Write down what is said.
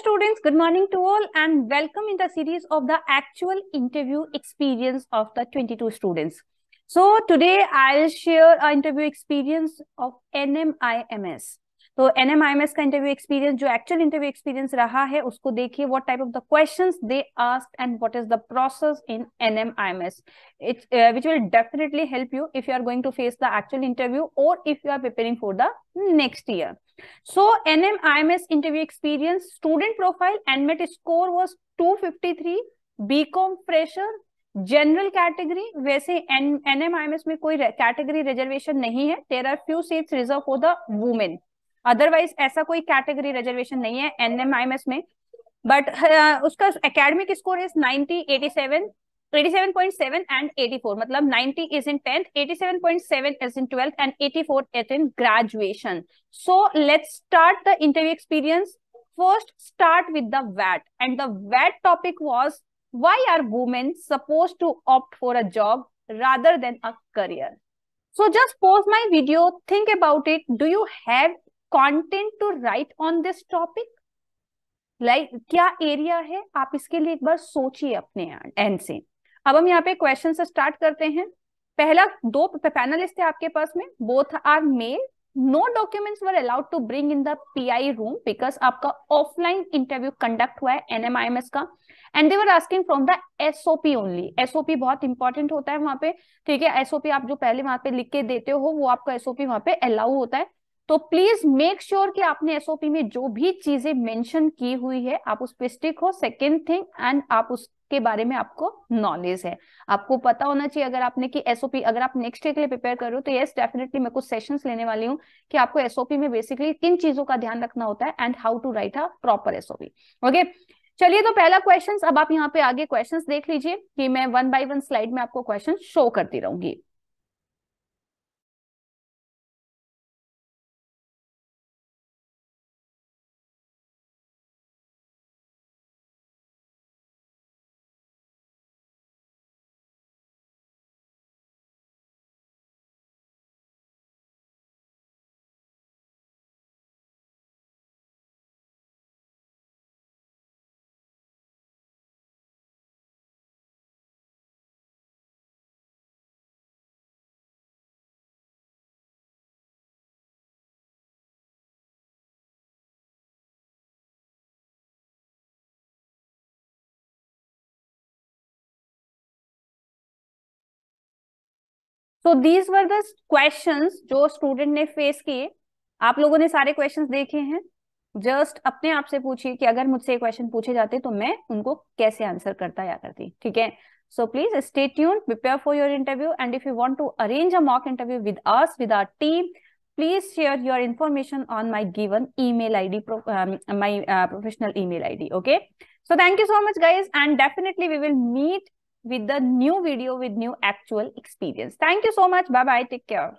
students good morning to all and welcome in the series of the actual interview experience of the 22 students so today i'll share an interview experience of nmims so nmims ka interview experience jo actual interview experience raha hai usko dekhiye what type of the questions they asked and what is the process in nmims it uh, which will definitely help you if you are going to face the actual interview or if you are preparing for the next year So NMIMS interview experience, student profile, NMET score was 253, BCom fresher, general category वैसे N M M I S में कोई category reservation नहीं है there are few seat reserve for the women otherwise ऐसा कोई category reservation नहीं है N M M I S में बट uh, हाँ, उसका अकेडमिक स्कोर इज 90 87 87.7 and 84 मतलब 90 is in 10th 87.7 is in 12th and 84 is in graduation so let's start the interview experience first start with the vat and the vat topic was why are women supposed to opt for a job rather than a career so just pause my video think about it do you have content to write on this topic like like, क्या area है आप इसके लिए एक बार सोचिए अपने and से अब हम यहाँ पे क्वेश्चन से स्टार्ट करते हैं पहला दो पैनलिस्ट थे आपके पास में both are male no documents were allowed to bring in the PI room because आपका ऑफलाइन इंटरव्यू कंडक्ट हुआ है एनएमआईएमएस का and they were asking from the SOP only SOP बहुत इंपॉर्टेंट होता है वहां पे ठीक है एसओपी आप जो पहले वहां पे लिख के देते हो वो आपका एसओपी वहां पे अलाउ होता है तो प्लीज मेक श्योर कि आपने एसओपी में जो भी चीजें मेंशन की हुई है आप उस पे स्टिक हो सेकेंड थिंग एंड आप उस के बारे में आपको नॉलेज है आपको पता होना चाहिए अगर आपने की एसओपी अगर आप नेक्स्ट डे के लिए प्रिपेयर कर रहे हो तो यस डेफिनेटली मैं कुछ सेशन लेने वाली हूँ कि आपको एसओपी में बेसिकली किन चीजों का ध्यान रखना होता है and how to write a proper SOP okay चलिए तो पहला क्वेश्चन अब आप यहाँ पे आगे क्वेश्चन देख लीजिए कि मैं वन बाई वन स्लाइड में आपको क्वेश्चन शो करती रहूंगी so these were the question जो स्टूडेंट ने फेस किए आप लोगों ने सारे क्वेश्चन देखे हैं जस्ट अपने आप से पूछिए कि अगर मुझसे क्वेश्चन पूछे जाते तो मैं उनको कैसे आंसर करता या करती ठीक है so please stay tune prepare for your interview and if you want to arrange a mock interview with us with our team please share your information on my given email I D my professional email I D okay so thank you so much guys and definitely we will meet with the new video with new actual experience. Thank you so much. Bye bye. Take care.